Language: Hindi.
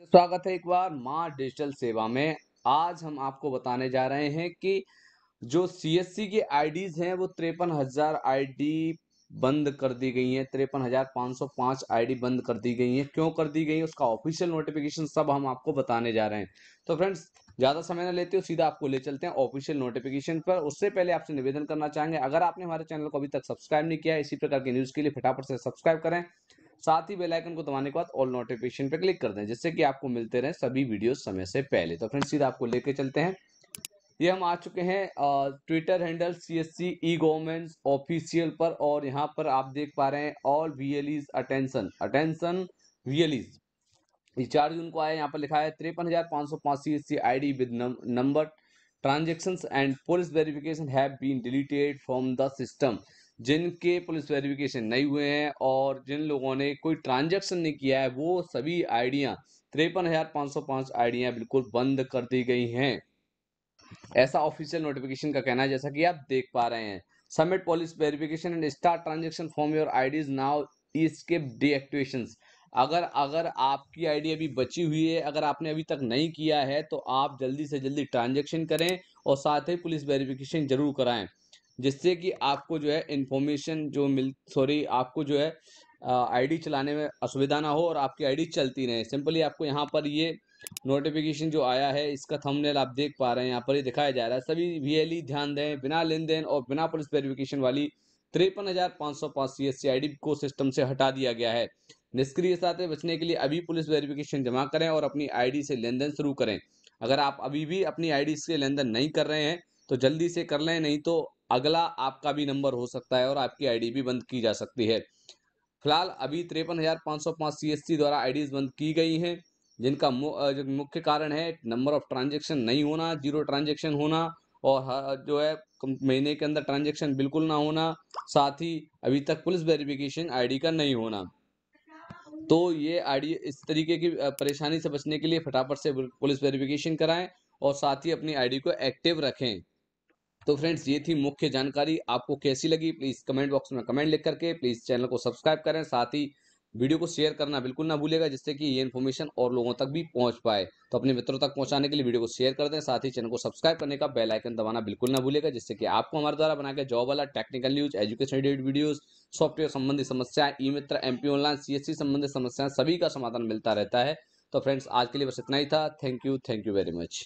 तो स्वागत है एक बार माँ डिजिटल सेवा में आज हम आपको बताने जा रहे हैं कि जो सीएससी की आईडीज हैं वो तिरपन हजार आईडी बंद कर दी गई हैं तिरपन हजार पाँच सौ पाँच आई बंद कर दी गई हैं क्यों कर दी गई है उसका ऑफिशियल नोटिफिकेशन सब हम आपको बताने जा रहे हैं तो फ्रेंड्स ज़्यादा समय ना लेते हो सीधा आपको ले चलते हैं ऑफिशियल नोटिफिकेशन पर उससे पहले आपसे निवेदन करना चाहेंगे अगर आपने हमारे चैनल को अभी तक सब्सक्राइब नहीं किया इसी प्रकार की न्यूज़ के लिए फटाफट से सब्सक्राइब करें साथ ही बेलाइकन को दबाने के बाद ऑल नोटिफिकेशन पे क्लिक कर दें जिससे कि आपको मिलते रहे सभी वीडियो समय से पहले तो फ्रेंड्स सीधा आपको लेके चलते हैं ये हम आ चुके हैं Twitter handle C S C E government official पर और यहाँ पर आप देख पा रहे हैं all VLEs attention attention VLEs ये चार जून को आया यहाँ पर लिखा है तिरपन हजार पाँच सौ पाँच C S C I D with number transaction and police verification have been deleted from the system जिनके पुलिस वेरिफिकेशन नहीं हुए हैं और जिन लोगों ने कोई ट्रांजैक्शन नहीं किया है वो सभी आईडियाँ तिरपन हज़ार पांच सौ पांच आईडियाँ बिल्कुल बंद कर दी गई हैं ऐसा ऑफिशियल नोटिफिकेशन का कहना है जैसा कि आप देख पा रहे हैं submit police verification and start transaction from your IDs now इसके डीएक्टिवेशन अगर अगर आपकी आईडी अभी बची हुई है अगर आपने अभी तक नहीं किया है तो आप जल्दी से जल्दी ट्रांजेक्शन करें और साथ ही पुलिस वेरिफिकेशन जरूर कराएं जिससे कि आपको जो है इन्फॉर्मेशन जो मिल सॉरी आपको जो है आईडी चलाने में असुविधा ना हो और आपकी आईडी चलती रहे सिंपली आपको यहाँ पर ये नोटिफिकेशन जो आया है इसका थंबनेल आप देख पा रहे हैं यहाँ पर ये दिखाया जा रहा है सभी वी ध्यान दें बिना लेन देन और बिना पुलिस वेरिफिकेशन वाली तिरपन हजार पाँच सौ पाँच C S C I D को सिस्टम से हटा दिया गया है निष्क्रिय साथे बचने के लिए अभी पुलिस वेरिफिकेशन जमा करें और अपनी आईडी से लेन शुरू करें अगर आप अभी भी अपनी आईडी से लेन देन नहीं कर रहे हैं तो जल्दी से कर लें नहीं तो अगला आपका भी नंबर हो सकता है और आपकी आईडी भी बंद की जा सकती है फिलहाल अभी तिरपन हज़ार पाँच सौ पाँच सी एस सी द्वारा आईडीज बंद की गई हैं जिनका मुख्य कारण है नंबर ऑफ ट्रांजेक्शन नहीं होना जीरो ट्रांजेक्शन होना और जो है महीने के अंदर ट्रांजेक्शन बिल्कुल ना होना साथ ही अभी तक पुलिस वेरिफिकेशन आई का नहीं होना तो ये आईडी इस तरीके की परेशानी से बचने के लिए फटाफट से पुलिस वेरिफिकेशन कराएं और साथ ही अपनी आईडी को एक्टिव रखें तो फ्रेंड्स ये थी मुख्य जानकारी आपको कैसी लगी प्लीज़ कमेंट बॉक्स में कमेंट लिख करके प्लीज़ चैनल को सब्सक्राइब करें साथ ही वीडियो को शेयर करना बिल्कुल ना भूलेगा जिससे कि ये इन्फॉर्मेशन और लोगों तक भी पहुंच पाए तो अपने मित्रों तक पहुंचाने के लिए वीडियो को शेयर कर दें साथ ही चैनल को सब्सक्राइब करने का बेल आइकन दबाना बिल्कुल ना भूलेगा जिससे कि आपको हमारे द्वारा बनाकर जॉब वाला technical news education related videos software संबंधी समस्याएं e Mitra MP online CSC संबंधित समस्याएं सभी का समाधान मिलता रहता है तो फ्रेंड्स आज के लिए बस इतना ही था thank you thank you very much